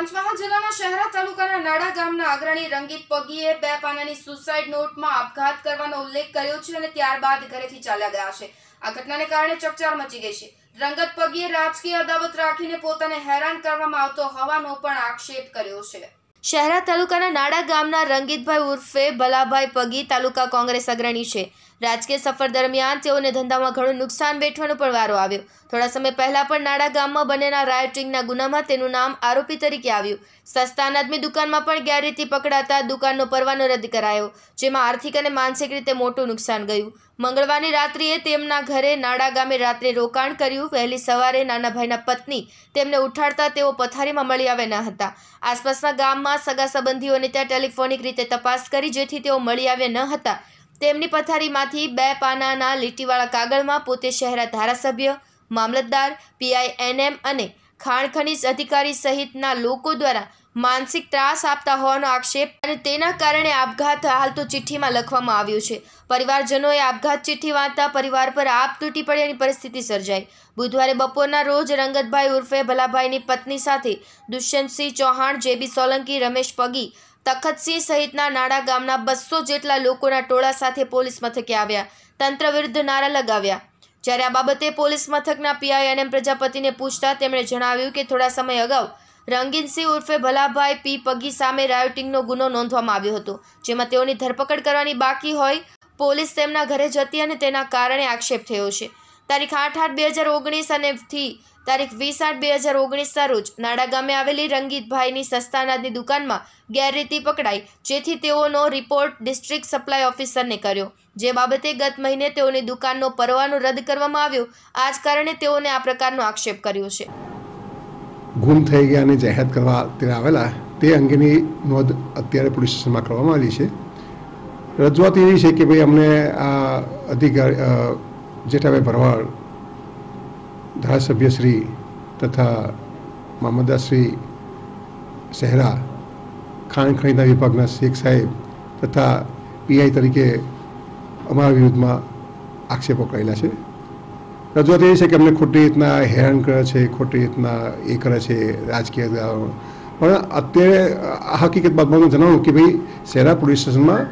પંચમહાલ જિલ્લાના શહેરા તાલુકાના નાડા ગામના અગ્રણી રંગીત પગીએ બે પાનાની સુસાઇડ નોટમાં આપઘાત કરવાનો ઉલ્લેખ કર્યો છે અને ત્યારબાદ ઘરેથી ચાલ્યા ગયા છે આ ઘટનાને કારણે ચકચાર મચી ગઈ છે રંગત પગીએ રાજકીય અદાવત રાખીને પોતાને હેરાન કરવામાં આવતો હોવાનો પણ આક્ષેપ કર્યો છે શહેરા તાલુકાના નાડા ગામના રંગીતભાઈ ઉર્ફે ભલાભાઈ પગી તાલુકા કોંગ્રેસ અગ્રણી છે રાજકીય સફર દરમિયાન તેઓને ધંધામાં ઘણું નુકસાન વેઠવાનો પણ વારો આવ્યો થોડા સમય પહેલા પણ નાડા ગામમાં બનેલા રાયોટિંગના ગુનામાં તેનું નામ આરોપી તરીકે આવ્યું સસ્તા અનાજની દુકાનમાં પણ ગેરરીતિ પકડાતા દુકાનનો પરવાનો રદ કરાયો જેમાં આર્થિક અને માનસિક રીતે મોટું નુકસાન ગયું મંગળવારની રાત્રિએ તેમના ઘરે નાડા ગામે રાત્રે રોકાણ કર્યું વહેલી સવારે નાનાભાઈના પત્ની તેમને ઉઠાડતા તેઓ પથારીમાં મળી આવ્યા ન હતા આસપાસના ગામમાં સગા સંબંધીઓને ત્યાં ટેલિફોનિક રીતે તપાસ કરી જેથી તેઓ મળી આવ્યા ન હતા તેમની પથારીમાંથી બે પાનાના લીટીવાળા કાગળમાં પોતે શહેરા ધારાસભ્ય મામલતદાર પીઆઈ એનએમ અને ખાણ ખનીજ અધિકારી સહિતના લોકો દ્વારા માનસિક ત્રાસ આપતા હોવાનો આક્ષેપ અને તેના કારણે આપઘાત હાલ તો ચિઠ્ઠીમાં લખવામાં આવ્યું છે પરિવારજનોએ આપઘાત ચિઠ્ઠી વાંચતા પરિવાર પર આપ તૂટી એની પરિસ્થિતિ સર્જાઈ બુધવારે બપોરના રોજ રંગતભાઈ ઉર્ફે ભલાભાઈની પત્ની સાથે દુષ્યંતસિંહ ચૌહાણ જેબી સોલંકી રમેશ પગી તખતસિંહ સહિતના નાડા ગામના બસો જેટલા લોકોના ટોળા સાથે પોલીસ મથકે આવ્યા તંત્ર વિરુદ્ધ નારા લગાવ્યા જ્યારે આ બાબતે પોલીસ મથકના પીઆઈ અને પ્રજાપતિને પૂછતા તેમણે જણાવ્યું કે થોડા સમય અગાઉ રંગીનસિંહ ઉર્ફે ભલાભાઈ પી પગી સામે રાયોટિંગનો ગુનો નોંધવામાં આવ્યો હતો જેમાં તેઓની ધરપકડ કરવાની બાકી હોય પોલીસ તેમના ઘરે જતી અને તેના કારણે આક્ષેપ થયો છે તારીખ આઠ આઠ બે હજાર ઓગણીસ અને થી તારીખ વીસ આઠ બે હજાર ઓગણીસના રોજ નાડા ગામે આવેલી રંગીતભાઈની સસ્તા અનાજની દુકાનમાં ગેરરીતિ પકડાઈ જેથી તેઓનો રિપોર્ટ ડિસ્ટ્રિક્ટ સપ્લાય ઓફિસરને કર્યો જે બાબતે ગત મહિને તેઓની દુકાનનો પરવાનો રદ કરવામાં આવ્યો આ જ કારણે તેઓને આ પ્રકારનો આક્ષેપ કર્યો છે ગુમ થઈ ગયા અને જાહેરાત કરવા તેને આવેલા તે અંગેની નોંધ અત્યારે પોલીસ સ્ટેશનમાં કરવામાં આવી છે રજૂઆત એવી છે કે ભાઈ અમને આ અધિકારી જેઠાભાઈ ભરવાડ ધારાસભ્યશ્રી તથા મામદાશ્રી શહેરા ખાણ ખણીના વિભાગના શેખ સાહેબ તથા પીઆઈ તરીકે અમારા વિરુદ્ધમાં આક્ષેપો કરેલા છે રજૂઆત એ છે કે અમને ખોટી રીતના હેરાન કરે છે ખોટી રીતના એ કરે છે રાજકીય પણ અત્યારે આ હકીકત બાબતમાં જણાવું કે ભાઈ શહેરા પોલીસ સ્ટેશનમાં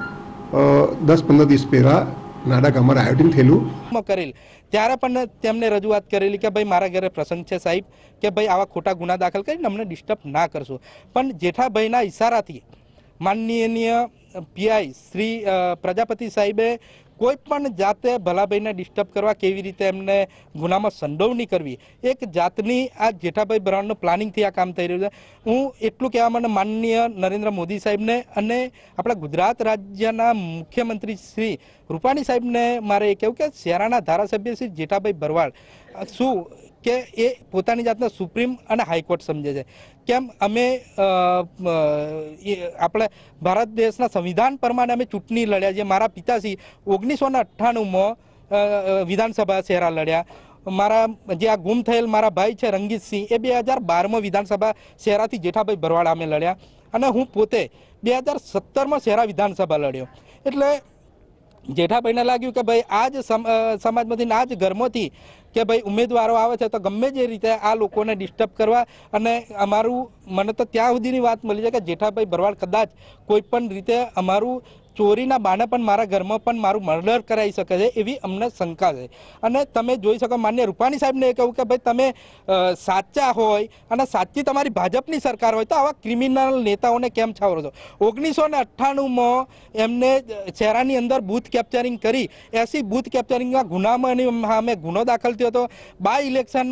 દસ પંદર દિવસ પહેલાં નાડા ગામમાં રાયોટિંગ થયેલું કરેલ ત્યારે પણ તેમને રજૂઆત કરેલી કે ભાઈ મારા ઘરે પ્રસંગ છે સાહેબ કે ભાઈ આવા ખોટા ગુના દાખલ કરીને અમને ડિસ્ટર્બ ના કરશો પણ જેઠાભાઈના ઇશારાથી માનનીય પીઆઈ શ્રી પ્રજાપતિ સાહેબે કોઈ પણ જાતે ભલાભાઈને ડિસ્ટર્બ કરવા કેવી રીતે એમને ગુનામાં સંડોવણી કરવી એક જાતની આ જેઠાભાઈ બ્રાઉનનું પ્લાનિંગથી આ કામ થઈ રહ્યું છે હું એટલું કહેવા મને માનનીય નરેન્દ્ર મોદી સાહેબને અને આપણા ગુજરાત રાજ્યના મુખ્યમંત્રી શ્રી રૂપાણી સાહેબને મારે એ કહેવું કે શેરાના ધારાસભ્ય શ્રી જેઠાભાઈ ભરવાડ શું કે એ પોતાની જાતને સુપ્રીમ અને હાઈકોર્ટ સમજે છે કેમ અમે આપણે ભારત દેશના સંવિધાન પ્રમાણે અમે ચૂંટણી લડ્યા છીએ મારા પિતાશ્રી ઓગણીસો ને અઠ્ઠાણુંમાં વિધાનસભા શહેરા લડ્યા મારા જે આ ગુમ થયેલ મારા ભાઈ છે રંગીતસિંહ એ બે હજાર બારમાં વિધાનસભા શહેરાથી જેઠાભાઈ ભરવાડા અમે લડ્યા અને હું પોતે બે હજાર સત્તરમાં શહેરા વિધાનસભા લડ્યો એટલે જેઠાભાઈને લાગ્યું કે ભાઈ આ જ સમાજમાંથી આ જ ઘરમાંથી કે ભાઈ ઉમેદવારો આવે છે તો ગમે જે રીતે આ લોકોને ડિસ્ટર્બ કરવા અને અમારું મને તો ત્યાં સુધીની વાત મળી છે કે જેઠાભાઈ ભરવાડ કદાચ કોઈ પણ રીતે અમારું ચોરીના બાને પણ મારા ઘરમાં પણ મારું મર્ડર કરાવી શકે છે એવી અમને શંકા છે અને તમે જોઈ શકો માન્ય રૂપાણી સાહેબને એ કહ્યું કે ભાઈ તમે સાચા હોય અને સાચી તમારી ભાજપની સરકાર હોય તો આવા ક્રિમિનલ નેતાઓને કેમ છાવરો છો ઓગણીસો ને અઠ્ઠાણુંમાં એમને શહેરાની અંદર બૂથ કેપ્ચરિંગ કરી એસી બૂથ કેપ્ચરિંગમાં ગુનામાં સામે ગુનો દાખલ થયો હતો બાય ઇલેક્શન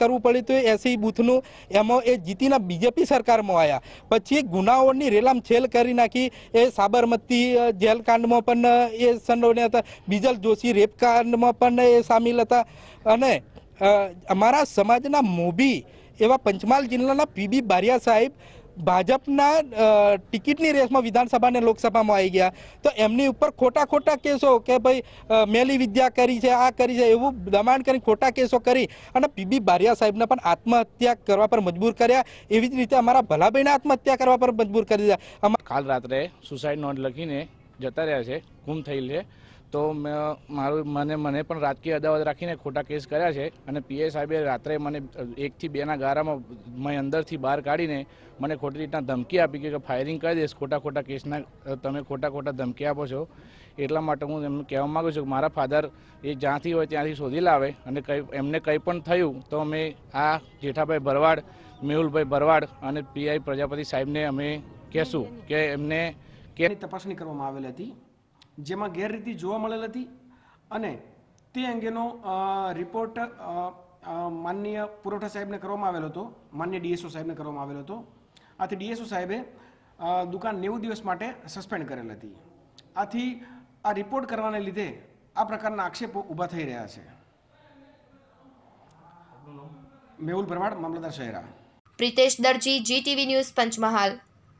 કરવું પડ્યું હતું એસી બૂથનું એમાં એ જીતીને બીજેપી સરકારમાં આવ્યા પછી ગુનાઓની રેલામ છેલ કરી નાખી એ સાબરમતી જેલકાંડમાં પણ એ સંડોવ્યા હતા બીજલ જોશી રેપકાંડમાં પણ એ સામેલ હતા અને અમારા સમાજના મોભી એવા પંચમહાલ જિલ્લાના પીબી બારિયા સાહેબ ભાજપના ટિકિટની રેસમાં વિધાનસભા અને લોકસભામાં આવી ગયા તો એમની ઉપર ખોટા ખોટા કેસો કે ભાઈ મેલી વિદ્યા કરી છે આ કરી છે એવું દબાણ કરી ખોટા કેસો કરી અને પીબી બારિયા સાહેબને પણ આત્મહત્યા કરવા પર મજબૂર કર્યા એવી જ રીતે અમારા ભલાભાઈને આત્મહત્યા કરવા પર મજબૂર કરી દીધા કાલ રાત્રે સુસાઇડ નોટ લખીને જતા રહ્યા છે ગુમ થયેલ છે તો મેં મારું મને મને પણ રાજકીય અદાવત રાખીને ખોટા કેસ કર્યા છે અને પીએ સાહેબે રાત્રે મને એકથી બેના ગારામાં મેં અંદરથી બહાર કાઢીને મને ખોટી રીતના ધમકી આપી કે ફાયરિંગ કરી દઈશ ખોટા ખોટા કેસના તમે ખોટા ખોટા ધમકી આપો છો એટલા માટે હું એમને કહેવા માગું છું કે મારા ફાધર એ જ્યાંથી હોય ત્યાંથી શોધી લાવે અને કંઈ એમને કંઈ પણ થયું તો અમે આ જેઠાભાઈ ભરવાડ મેહુલભાઈ ભરવાડ અને પીઆઈ પ્રજાપતિ સાહેબને અમે કહેશું કે એમને કે તપાસણી કરવામાં આવેલી હતી જેમાં ગેરરીતિ જોવા મળેલ હતી અને તે અંગેનો રિપોર્ટ માનનીય પુરવઠા સાહેબને કરવામાં આવેલો હતો માન્ય ડીએસઓ સાહેબને કરવામાં આવેલો હતો આથી ડીએસઓ સાહેબે દુકાન નેવું દિવસ માટે સસ્પેન્ડ કરેલ હતી આથી આ રિપોર્ટ કરવાને લીધે આ પ્રકારના આક્ષેપો ઊભા થઈ રહ્યા છે મેહુલ ભરવાડ મામલતદાર શહેરા પ્રિતેશ દરજી જીટીવી ન્યૂઝ પંચમહાલ